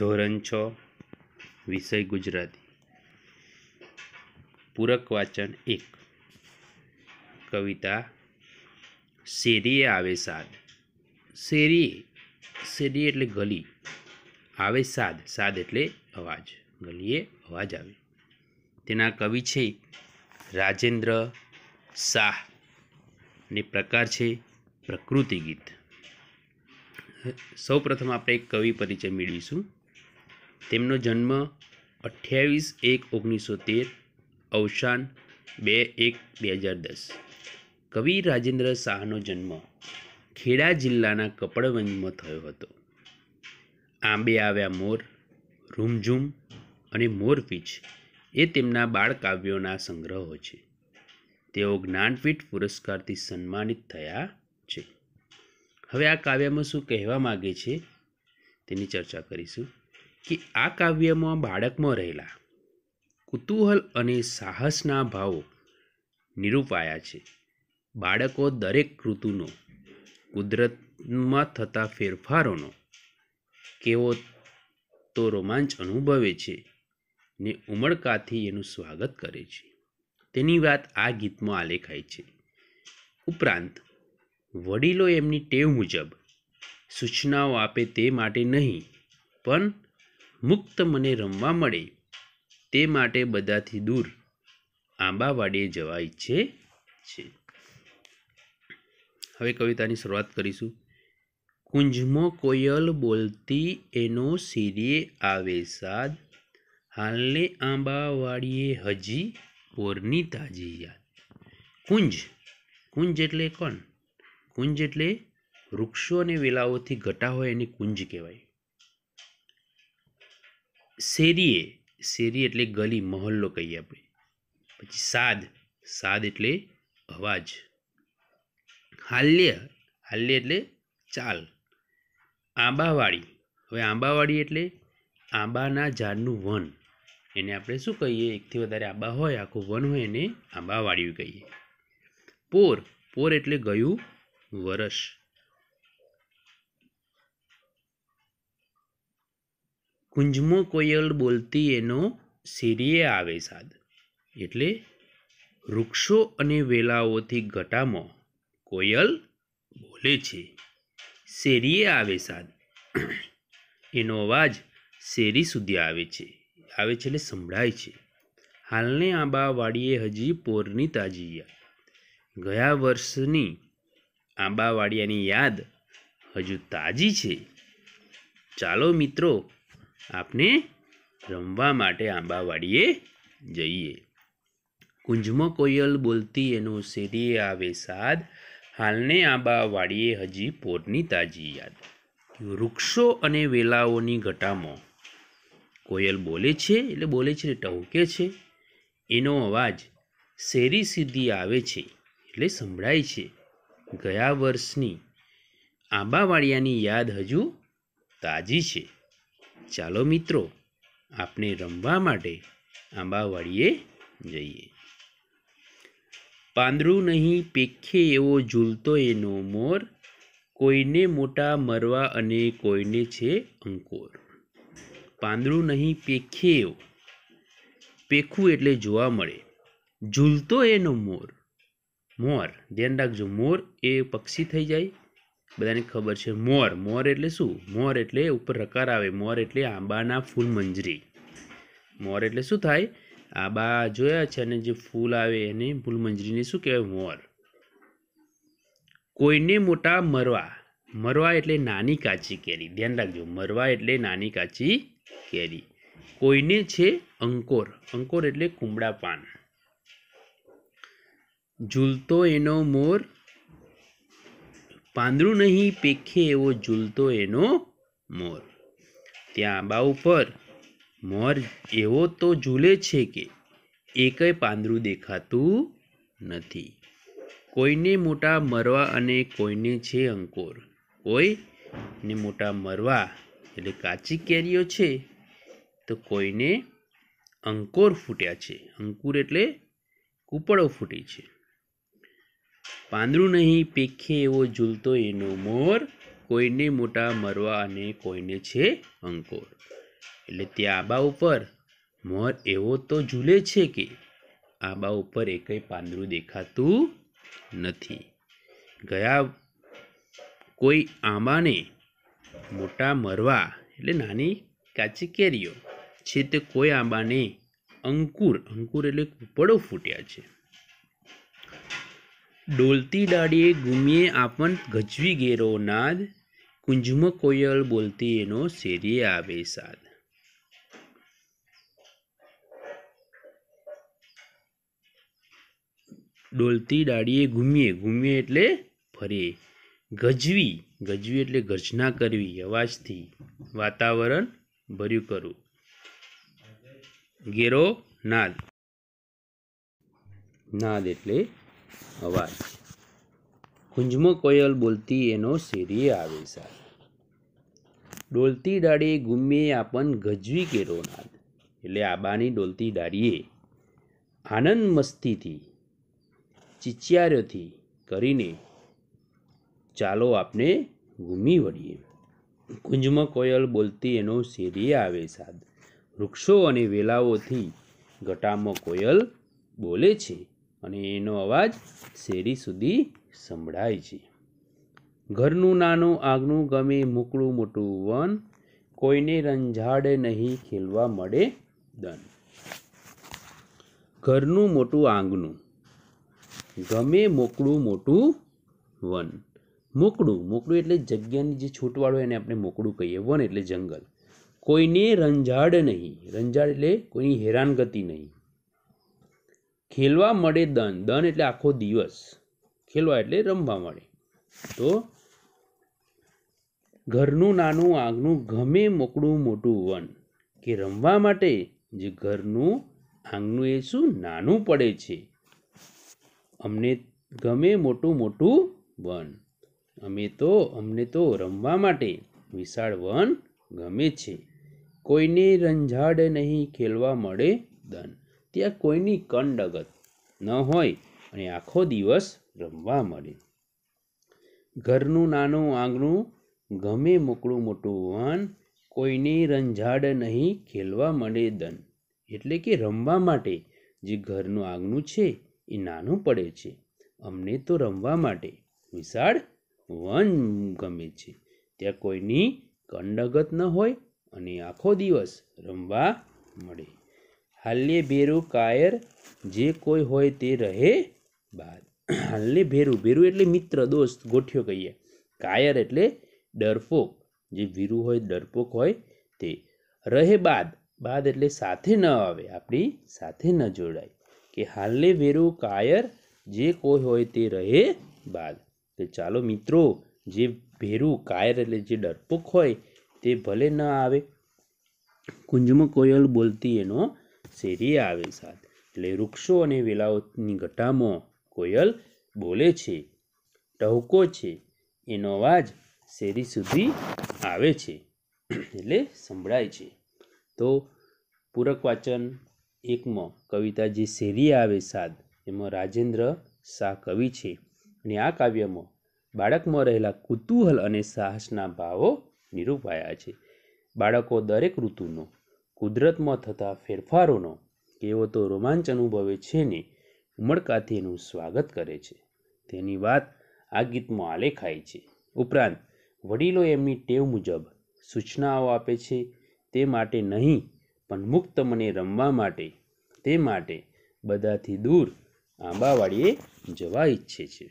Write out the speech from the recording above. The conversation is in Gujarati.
ધોરણ છ વિષય ગુજરાતી પૂરક વાચન એક કવિતા શેરીએ આવે સાદ શેરીએ શેરી એટલે ગલી આવે સાદ સાદ એટલે અવાજ ગલીએ અવાજ આવે તેના કવિ છે રાજેન્દ્ર શાહ ને પ્રકાર છે પ્રકૃતિ ગીત સૌપ્રથમ આપણે એક કવિ પરિચય મેળવીશું તેમનો જન્મ અઠ્યાવીસ એક ઓગણીસો તેર અવસાન બે એક બે હજાર દસ કવિ રાજેન્દ્ર શાહનો જન્મ ખેડા જિલ્લાના કપડવંજમાં થયો હતો આંબે આવ્યા મોર રૂમઝૂમ અને મોરપીંછ એ તેમના બાળકાવ્યોના સંગ્રહો છે તેઓ જ્ઞાનપીઠ પુરસ્કારથી સન્માનિત થયા છે હવે આ કાવ્યમાં શું કહેવા માગે છે તેની ચર્ચા કરીશું કે આ કાવ્યમાં બાળકમાં રહેલા કુતૂહલ અને સાહસના ભાવો નિરૂપાયા છે બાળકો દરેક ઋતુનો કુદરતમાં થતા ફેરફારોનો કેવો તો રોમાંચ અનુભવે છે ને ઉમળકાથી એનું સ્વાગત કરે છે તેની વાત આ ગીતમાં આલેખાય છે ઉપરાંત વડીલો એમની ટેવ મુજબ સૂચનાઓ આપે તે માટે નહીં પણ મુક્ત મને રમવા મળે તે માટે બધાથી દૂર આંબાવાડીએ જવા ઈચ્છે છે હવે કવિતાની શરૂઆત કરીશું કુંજમાં કોયલ બોલતી એનો શિરે આવે સાદ હાલને આંબાવાડીએ હજી પોરની તાજી યાદ કુંજ કુંજ એટલે કોણ કુંજ એટલે વૃક્ષો અને વેલાઓથી ઘટા હોય એની કુંજ કહેવાય શેરીએ શેરી એટલે ગલી મહોલ્લો કહીએ આપણે પછી સાદ સાદ એટલે અવાજ હાલ્ય હાલ્ય એટલે ચાલ આંબાવાડી હવે આંબાવાડી એટલે આંબાના ઝાડનું વન એને આપણે શું કહીએ એકથી વધારે આંબા હોય આખું વન હોય એને આંબાવાડી કહીએ પોર પોર એટલે ગયું વર્ષ કુંજમો કોયલ બોલતી એનો શેરીએ આવે સાદ એટલે વૃક્ષો અને વેલાઓથી ઘટામાં કોયલ બોલે છે શેરીએ આવે સાદ એનો અવાજ શેરી સુધી આવે છે આવે છે એટલે સંભળાય છે હાલને આંબાવાડીએ હજી પોરની તાજીયા ગયા વર્ષની આંબાવાડિયાની યાદ હજુ તાજી છે ચાલો મિત્રો આપણે રમવા માટે આંબાવાડીએ જઈએ કુંજમાં કોયલ બોલતી એનો શેરી આવે સાદ હાલને આંબાવાડીએ હજી પોરની તાજી યાદ વૃક્ષો અને વેલાઓની ઘટામાં કોયલ બોલે છે એટલે બોલે છે એટલે ટહુકે છે એનો અવાજ શેરી સીધી આવે છે એટલે સંભળાય છે ગયા વર્ષની આંબાવાડિયાની યાદ હજુ તાજી છે ચાલો મિત્રો આપણે રમવા માટે આંબાવાડીએ જઈએ પાંદરું નહીં પેખે એવો ઝૂલતો એનો મોર કોઈને મોટા મરવા અને કોઈને છે અંકોર પાંદરું નહીં પેખે એવો પેખું એટલે જોવા મળે ઝૂલતો એનો મોર મોર ધ્યાન રાખજો મોર એ પક્ષી થઈ જાય બધાને ખબર છે મોર મોર એટલે શું મોર એટલે ઉપર રકાર આવે મોર એટલે આંબાના ફૂલ મંજરી મોર એટલે શું થાય આંબા જોયા છે અને જે ફૂલ આવે એને ફૂલ મંજરીને શું કહેવાય મોર કોઈને મોટા મરવા મરવા એટલે નાની કાચી કેરી ધ્યાન રાખજો મરવા એટલે નાની કાચી કેરી કોઈને છે અંકોર અંકોર એટલે કુમળા પાન ઝૂલતો એનો મોર પાંદરું નહીં પેખે એવો ઝૂલતો એનો મોર ત્યાં આંબા ઉપર મોર એવો તો ઝૂલે છે કે એકેય પાંદરું દેખાતું નથી કોઈને મોટા મરવા અને કોઈને છે અંકોર કોઈ ને મોટા મરવા એટલે કાચી કેરીઓ છે તો કોઈને અંકોર ફૂટ્યા છે અંકુર એટલે કૂપળો ફૂટી છે પાંદરું નહીં પેખે એવો ઝૂલતો એનો મોર કોઈને મોટા મરવા અને કોઈને છે અંકોર એટલે તે આબા ઉપર મોર એવો તો ઝૂલે છે કે આબા ઉપર એકેય પાંદરું દેખાતું નથી ગયા કોઈ આંબાને મોટા મરવા એટલે નાની કાચી કેરીઓ છે તે કોઈ આંબાને અંકુર અંકુર એટલે કૂપડો ફૂટ્યા છે ડોલતી ડાળીએ ગુમીએ આપણ ગજવી ગેરો નાદ કુંજમ કોયલ બોલતી એનો શેરીએ આવે સાદ ડોલતી ડાળીએ ઘૂમીએ ઘૂમીએ એટલે ફરીએ ગજવી ગજવી એટલે ગર્જના કરવી અવાજથી વાતાવરણ ભર્યું કરવું ઘેરો નાદ નાદ એટલે અવાજ ગુંજમાં કોયલ બોલતી એનો શેરી આવે સાર ડોલતી ડાળીએ ગુમીએ આપન ગજવી કેરો નાદ એટલે આબાની ડોલતી ડાળીએ આનંદ મસ્તીથી ચિચિયારીઓથી કરીને ચાલો આપણે ઘૂમી વળીએ કુંજમાં કોયલ બોલતી એનો શેરી આવે સાદ વૃક્ષો અને વેલાઓથી ઘટામાં કોયલ બોલે છે અને એનો અવાજ શેરી સુધી સંભળાય છે ઘરનું નાનું આગનું ગમે મોકળું મોટું વન કોઈને રંજાડે નહીં ખેલવા મળે દન ઘરનું મોટું આંગનું ગમે મોકળું મોટું વન મોકળું મોકળું એટલે જગ્યાની જે છૂટવાળો એને આપણે મોકળું કહીએ વન એટલે જંગલ કોઈને રંજાડ નહીં રંજાડ એટલે કોઈની હેરાનગતિ નહીં ખેલવા મળે દન દન એટલે આખો દિવસ ખેલવા એટલે રમવા મળે તો ઘરનું નાનું આંગણું ગમે મોકળું મોટું વન કે રમવા માટે જે ઘરનું આંગણું એ શું નાનું પડે છે અમને ગમે મોટું મોટું વન અમે તો અમને તો રમવા માટે વિશાળ વન ગમે છે કોઈને રંજાડ નહીં ખેલવા મળે દન ત્યાં કોઈની કંડગત ન હોય અને આખો દિવસ રમવા મળે ઘરનું નાનું આંગણું ગમે મોકળું મોટું વન કોઈની રંજાડ નહીં ખેલવા મળે દન એટલે કે રમવા માટે જે ઘરનું આંગણું છે એ નાનું પડે છે અમને તો રમવા માટે વિશાળ વન ગમે છે ત્યાં કોઈની કંડગત ન હોય અને આખો દિવસ રમવા મળે હાલ્ય ભેરું કાયર જે કોઈ હોય તે રહે બાદ હાલ્ય ભેરું ભેરું એટલે મિત્ર દોસ્ત ગોઠ્યો કહીએ કાયર એટલે ડરપોક જે ભીરું હોય ડરપોક હોય તે રહે બાદ બાદ એટલે સાથે ન આવે આપણી સાથે ન જોડાય કે હાલ્ય ભેરું કાયર જે કોઈ હોય તે રહે બાદ તો ચાલો મિત્રો જે ભેરું કાયર એટલે જે ડરપોક હોય તે ભલે ન આવે કુંજમાં કોયલ બોલતી એનો શેરીએ આવે સાત એટલે વૃક્ષો અને વેલાઓની ઘટામાં કોયલ બોલે છે ટહુકો છે એનો અવાજ શેરી સુધી આવે છે એટલે સંભળાય છે તો પૂરક વાચન એકમાં કવિતા જે શેરીએ આવે સાદ એમાં રાજેન્દ્ર શાહ કવિ છે અને આ કાવ્યમાં બાળકમાં રહેલા કુતૂહલ અને સાહસના ભાવો નિરૂપાયા છે બાળકો દરેક ઋતુનો કુદરતમાં થતા ફેરફારોનો કેવો તો રોમાંચ અનુભવે છે ને ઉમળકાથી એનું સ્વાગત કરે છે તેની વાત આ ગીતમાં આલેખાય છે ઉપરાંત વડીલો એમની ટેવ મુજબ સૂચનાઓ આપે છે તે માટે નહીં પણ મુક્ત મને રમવા માટે તે માટે બધાથી દૂર આંબાવાડીએ જવા ઈચ્છે છે